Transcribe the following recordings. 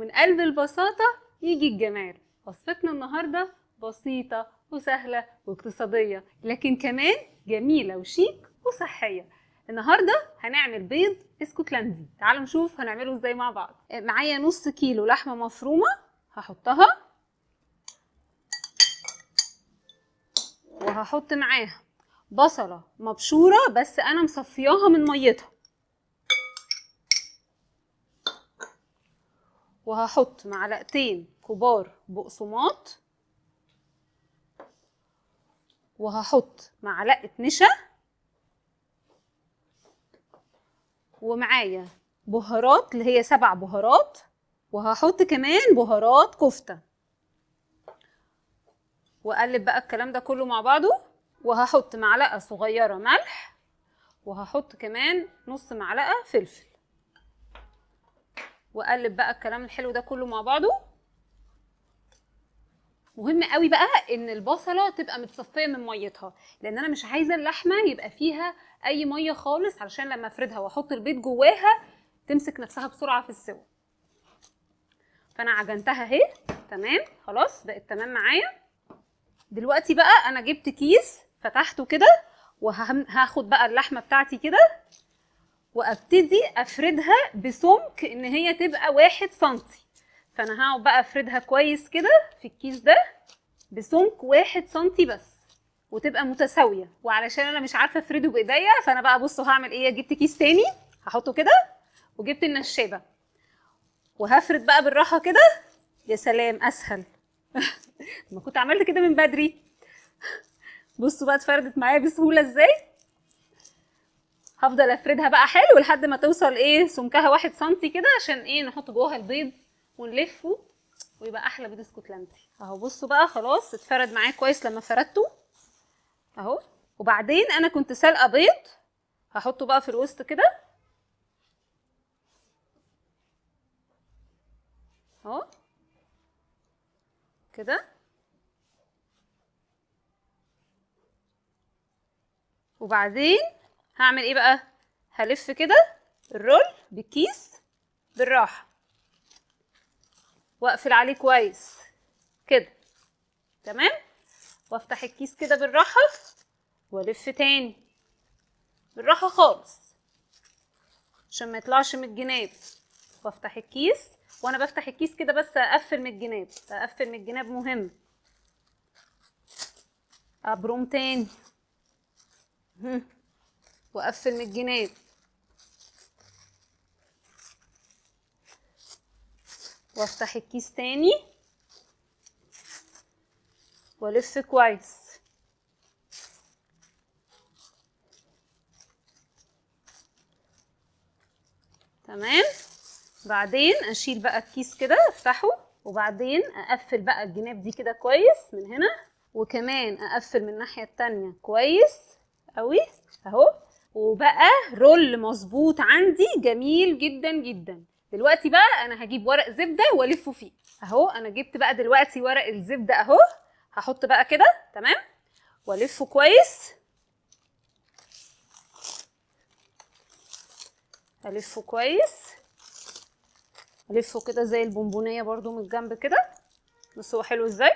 ومن قلب البساطة يجي الجمال وصفتنا النهاردة بسيطة وسهلة واقتصادية لكن كمان جميلة وشيك وصحية النهاردة هنعمل بيض اسكتلندي تعالوا نشوف هنعمله ازاي مع بعض آه، معايا نص كيلو لحمة مفرومة هحطها وهحط معاها بصلة مبشورة بس أنا مصفياها من ميتها وهحط معلقتين كبار بقسماط وهحط معلقة نشا ومعايا بهارات اللي هي سبع بهارات وهحط كمان بهارات كفتة وأقلب بقى الكلام ده كله مع بعضه وهحط معلقة صغيرة ملح وهحط كمان نص معلقة فلفل واقلب بقى الكلام الحلو ده كله مع بعضه مهم قوي بقى ان البصله تبقى متصفيه من ميتها لان انا مش عايزه اللحمه يبقى فيها اي ميه خالص علشان لما افردها واحط البيض جواها تمسك نفسها بسرعه في السوا فانا عجنتها اهي تمام خلاص بقت تمام معايا دلوقتي بقى انا جبت كيس فتحته كده وهاخد بقى اللحمه بتاعتي كده وابتدي افردها بسمك ان هي تبقى واحد سنتي فانا هقعد بقى افردها كويس كده في الكيس ده بسمك واحد سنتي بس وتبقى متساويه وعلشان انا مش عارفه افرده بايديا فانا بقى بصوا هعمل ايه جبت كيس تاني هحطه كده وجبت النشابه وهفرد بقى بالراحه كده يا سلام اسهل ما كنت عملت كده من بدري بصوا بقى اتفردت معايا بسهوله ازاي هفضل افردها بقى حلو لحد ما توصل ايه سمكها واحد سنتي كده عشان ايه نحط جواها البيض ونلفه ويبقى احلى بيض اسكتلندي اهو بصوا بقى خلاص اتفرد معايا كويس لما فردته اهو وبعدين انا كنت سالقه بيض هحطه بقى في الوسط كده اهو كده وبعدين هعمل ايه بقى هلف كده الرول بالكيس بالراحه واقفل عليه كويس كده تمام وافتح الكيس كده بالراحه والف تاني بالراحه خالص عشان ما يطلعش من الجناب وافتح الكيس وانا بفتح الكيس كده بس اقفل من الجناب اقفل من الجناب مهم ابروم تاني واقفل من الجناب وافتح الكيس تاني والف كويس تمام بعدين اشيل بقى الكيس كده افتحه وبعدين اقفل بقى الجناب دي كده كويس من هنا وكمان اقفل من الناحيه التانيه كويس قوي اهو وبقى رول مظبوط عندي جميل جدا جدا دلوقتي بقى انا هجيب ورق زبده والفه فيه اهو انا جبت بقى دلوقتي ورق الزبده اهو هحط بقى كده تمام والفه كويس الفه كويس الفه كده زي البونبونيه برده من الجنب كده بس هو حلو ازاي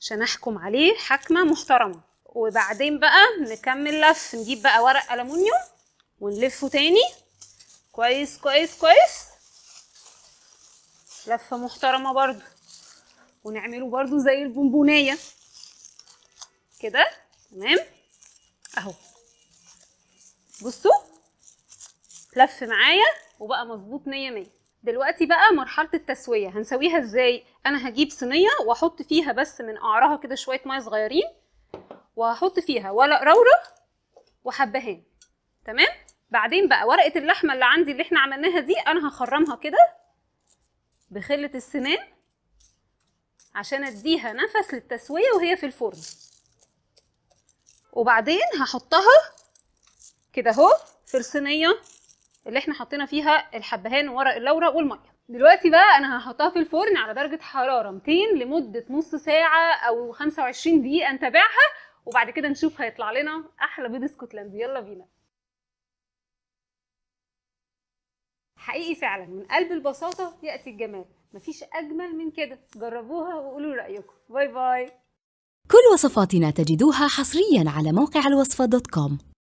عشان احكم عليه حكمه محترمه وبعدين بقى نكمل لف نجيب بقى ورق الومنيوم ونلفه تاني كويس كويس كويس لفة محترمة برده ونعمله برده زي البونبوناية كده تمام اهو بصوا لف معايا وبقى مظبوط مية مية دلوقتي بقى مرحلة التسوية هنسويها ازاي انا هجيب صينية واحط فيها بس من قعرها كده شوية مية صغيرين وهحط فيها ورق روره وحبهان تمام بعدين بقى ورقه اللحمه اللي عندي اللي احنا عملناها دي انا هخرمها كده بخله السنان عشان اديها نفس للتسويه وهي في الفرن وبعدين هحطها كده اهو في الصينيه اللي احنا حطينا فيها الحبهان وورق اللورة والميه دلوقتي بقى انا هحطها في الفرن على درجه حراره 200 لمده نص ساعه او 25 دقيقه نتابعها وبعد كده نشوف هيطلع لنا احلى بيض اسكتلندي يلا بينا حقيقي فعلا من قلب البساطه ياتي الجمال مفيش اجمل من كده جربوها وقولوا رايكم باي باي كل وصفاتنا تجدوها حصريا على موقع الوصفه دوت كوم